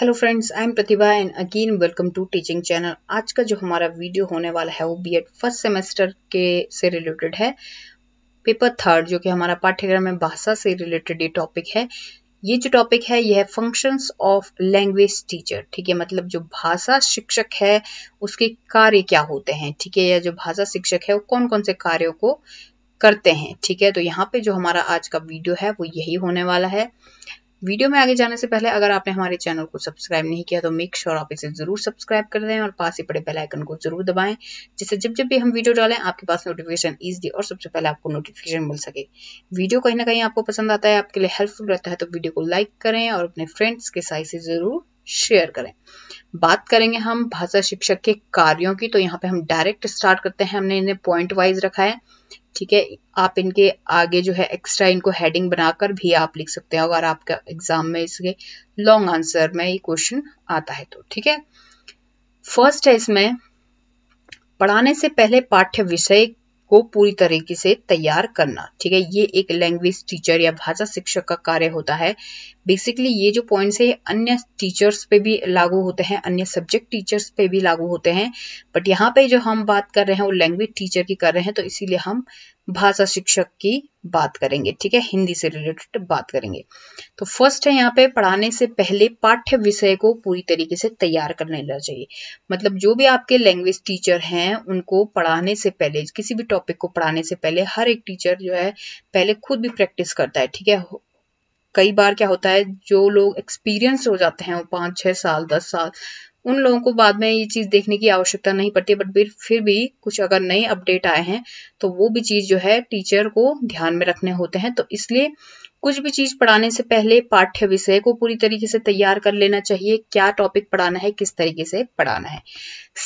hello friends I am Pratibha and again welcome to teaching channel आज का जो हमारा वीडियो होने वाला है वो बीएड फर्स्ट सेमेस्टर के से रिलेटेड है पेपर थर्ड जो कि हमारा पाठ्यक्रम है भाषा से रिलेटेड ये टॉपिक है ये जो टॉपिक है यह है फंक्शंस ऑफ लैंग्वेज टीचर ठीक है मतलब जो भाषा शिक्षक है उसके कार्य क्या होते हैं ठीक है या जो भाषा शिक्षक है वो कौन कौन से कार्यों को करते हैं ठीक है तो यहाँ पे जो हमारा आज का वीडियो है वो यही होने वाला है वीडियो में आगे जाने से पहले अगर आपने हमारे चैनल को सब्सक्राइब नहीं किया तो मेक श्योर आप इसे जरूर सब्सक्राइब कर दें और पास ही पड़े बेल आइकन को जरूर दबाएं जिससे जब जब भी हम वीडियो डालें आपके पास नोटिफिकेशन ईजी और सबसे पहले आपको नोटिफिकेशन मिल सके वीडियो कहीं ना कहीं आपको पसंद आता है आपके लिए हेल्पफुल रहता है तो वीडियो को लाइक करें और अपने फ्रेंड्स के साथ से जरूर शेयर करें बात करेंगे हम भाषा शिक्षक के कार्यों की तो यहाँ पे हम डायरेक्ट स्टार्ट करते हैं हमने इन्हें पॉइंट वाइज रखा है ठीक है आप इनके आगे जो है एक्स्ट्रा इनको हेडिंग बनाकर भी आप लिख सकते हैं अगर आपका एग्जाम में इसके लॉन्ग आंसर में ये क्वेश्चन आता है तो ठीक है फर्स्ट है इसमें पढ़ाने से पहले पाठ्य विषय को पूरी तरीके से तैयार करना ठीक है ये एक लैंग्वेज टीचर या भाषा शिक्षक का कार्य होता है बेसिकली ये जो पॉइंट्स है अन्य टीचर्स पे भी लागू होते हैं अन्य सब्जेक्ट टीचर्स पे भी लागू होते हैं बट यहाँ पे जो हम बात कर रहे हैं वो लैंग्वेज टीचर की कर रहे हैं तो इसीलिए हम भाषा शिक्षक की बात करेंगे ठीक है हिंदी से रिलेटेड बात करेंगे तो फर्स्ट है यहाँ पे पढ़ाने से पहले पाठ्य विषय को पूरी तरीके से तैयार कर लेना चाहिए मतलब जो भी आपके लैंग्वेज टीचर हैं उनको पढ़ाने से पहले किसी भी टॉपिक को पढ़ाने से पहले हर एक टीचर जो है पहले खुद भी प्रैक्टिस करता है ठीक है कई बार क्या होता है जो लोग एक्सपीरियंस हो जाते हैं वो पाँच छः साल दस साल उन लोगों को बाद में ये चीज़ देखने की आवश्यकता नहीं पड़ती बट फिर भी कुछ अगर नए अपडेट आए हैं तो वो भी चीज़ जो है टीचर को ध्यान में रखने होते हैं तो इसलिए कुछ भी चीज़ पढ़ाने से पहले पाठ्य विषय को पूरी तरीके से तैयार कर लेना चाहिए क्या टॉपिक पढ़ाना है किस तरीके से पढ़ाना है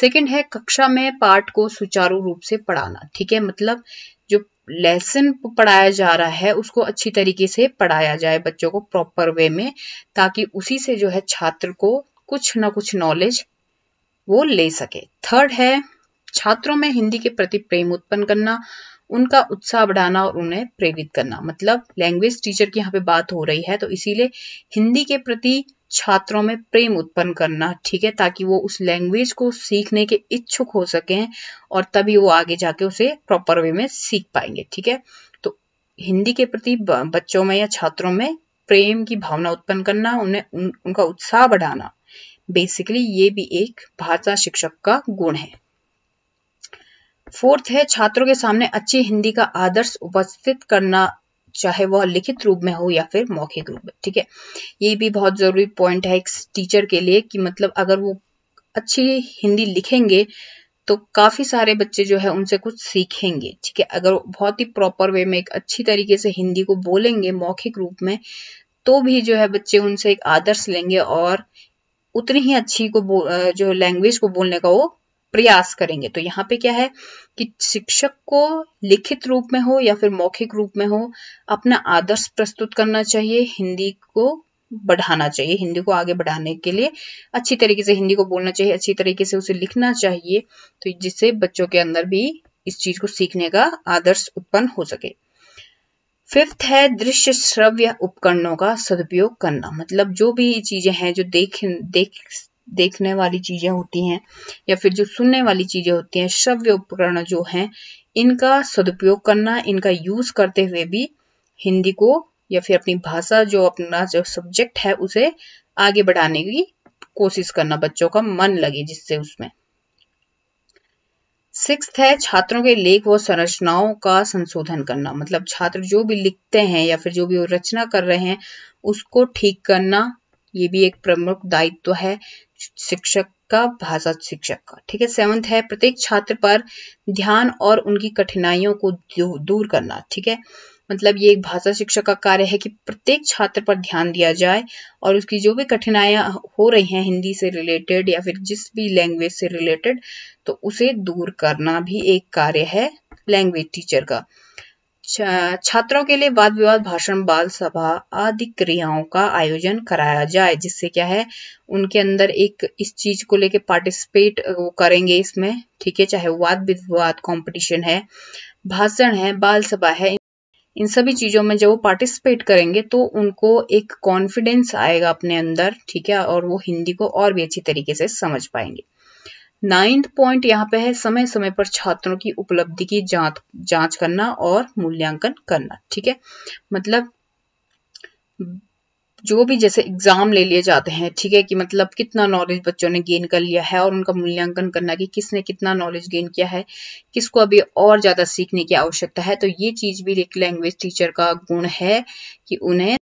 सेकेंड है कक्षा में पाठ को सुचारू रूप से पढ़ाना ठीक है मतलब जो लेसन पढ़ाया जा रहा है उसको अच्छी तरीके से पढ़ाया जाए बच्चों को प्रॉपर वे में ताकि उसी से जो है छात्र को कुछ ना कुछ नॉलेज वो ले सके थर्ड है छात्रों में हिंदी के प्रति प्रेम उत्पन्न करना उनका उत्साह बढ़ाना और उन्हें प्रेरित करना मतलब लैंग्वेज टीचर की यहाँ पे बात हो रही है तो इसीलिए हिंदी के प्रति छात्रों में प्रेम उत्पन्न करना ठीक है ताकि वो उस लैंग्वेज को सीखने के इच्छुक हो सकें और तभी वो आगे जाके उसे प्रॉपर वे में सीख पाएंगे ठीक है तो हिंदी के प्रति बच्चों में या छात्रों में प्रेम की भावना उत्पन्न करना उन्हें उन, उनका उत्साह बढ़ाना बेसिकली ये भी एक भाषा शिक्षक का गुण है फोर्थ है छात्रों के सामने अच्छी हिंदी का आदर्श उपस्थित करना चाहे वह लिखित रूप में हो या फिर मौखिक रूप में ठीक है ये भी बहुत जरूरी पॉइंट है एक टीचर के लिए कि मतलब अगर वो अच्छी हिंदी लिखेंगे तो काफ़ी सारे बच्चे जो है उनसे कुछ सीखेंगे ठीक है अगर बहुत ही प्रॉपर वे में एक अच्छी तरीके से हिंदी को बोलेंगे मौखिक रूप में तो भी जो है बच्चे उनसे एक आदर्श लेंगे और उतनी ही अच्छी को जो लैंग्वेज को बोलने का वो प्रयास करेंगे तो यहाँ पे क्या है कि शिक्षक को लिखित रूप में हो या फिर मौखिक रूप में हो अपना आदर्श प्रस्तुत करना चाहिए हिंदी को बढ़ाना चाहिए हिंदी को आगे बढ़ाने के लिए अच्छी तरीके से हिंदी को बोलना चाहिए अच्छी तरीके से उसे लिखना चाहिए तो जिससे बच्चों के अंदर भी इस चीज को सीखने का आदर्श उत्पन्न हो सके फिफ्थ है दृश्य श्रव्य उपकरणों का सदुपयोग करना मतलब जो भी चीज़ें हैं जो देख देख देखने वाली चीज़ें होती हैं या फिर जो सुनने वाली चीज़ें होती हैं श्रव्य उपकरण जो हैं इनका सदुपयोग करना इनका यूज़ करते हुए भी हिंदी को या फिर अपनी भाषा जो अपना जो सब्जेक्ट है उसे आगे बढ़ाने की कोशिश करना बच्चों का मन लगे जिससे उसमें सिक्स है छात्रों के लेख व संरचनाओं का संशोधन करना मतलब छात्र जो भी लिखते हैं या फिर जो भी वो रचना कर रहे हैं उसको ठीक करना ये भी एक प्रमुख दायित्व है शिक्षक का भाषा शिक्षक का ठीक है सेवंथ है प्रत्येक छात्र पर ध्यान और उनकी कठिनाइयों को दूर करना ठीक है मतलब ये एक भाषा शिक्षक का कार्य है कि प्रत्येक छात्र पर ध्यान दिया जाए और उसकी जो भी कठिनाइयां हो रही हैं हिंदी से रिलेटेड या फिर जिस भी लैंग्वेज से रिलेटेड तो उसे दूर करना भी एक कार्य है लैंग्वेज टीचर का छात्रों के लिए वाद विवाद भाषण बाल सभा आदि क्रियाओं का आयोजन कराया जाए जिससे क्या है उनके अंदर एक इस चीज को लेके पार्टिसिपेट वो करेंगे इसमें ठीक है चाहे वाद विवाद कंपटीशन है भाषण है बाल सभा है इन सभी चीज़ों में जब वो पार्टिसिपेट करेंगे तो उनको एक कॉन्फिडेंस आएगा अपने अंदर ठीक है और वो हिंदी को और भी अच्छी तरीके से समझ पाएंगे नाइन्थ पॉइंट यहाँ पे है समय समय पर छात्रों की उपलब्धि की जांच जांच करना और मूल्यांकन करना ठीक है मतलब जो भी जैसे एग्ज़ाम ले लिए जाते हैं ठीक है कि मतलब कितना नॉलेज बच्चों ने गेन कर लिया है और उनका मूल्यांकन करना कि किसने कितना नॉलेज गेन किया है किसको अभी और ज़्यादा सीखने की आवश्यकता है तो ये चीज़ भी एक लैंग्वेज टीचर का गुण है कि उन्हें